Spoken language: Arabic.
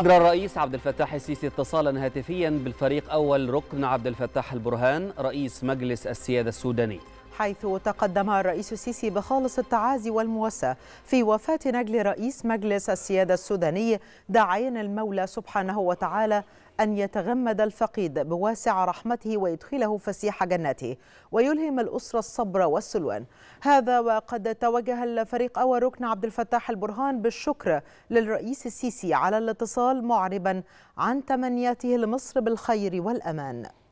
أدرى الرئيس عبد الفتاح السيسي اتصالا هاتفيا بالفريق أول ركن عبد الفتاح البرهان رئيس مجلس السيادة السوداني حيث تقدم الرئيس السيسي بخالص التعازي والمواساة في وفاة نجل رئيس مجلس السيادة السوداني داعيا المولى سبحانه وتعالى أن يتغمد الفقيد بواسع رحمته ويدخله فسيح جناته ويلهم الأسرة الصبر والسلوان هذا وقد توجه الفريق أول ركن عبد الفتاح البرهان بالشكر للرئيس السيسي على الاتصال معربا عن تمنياته لمصر بالخير والأمان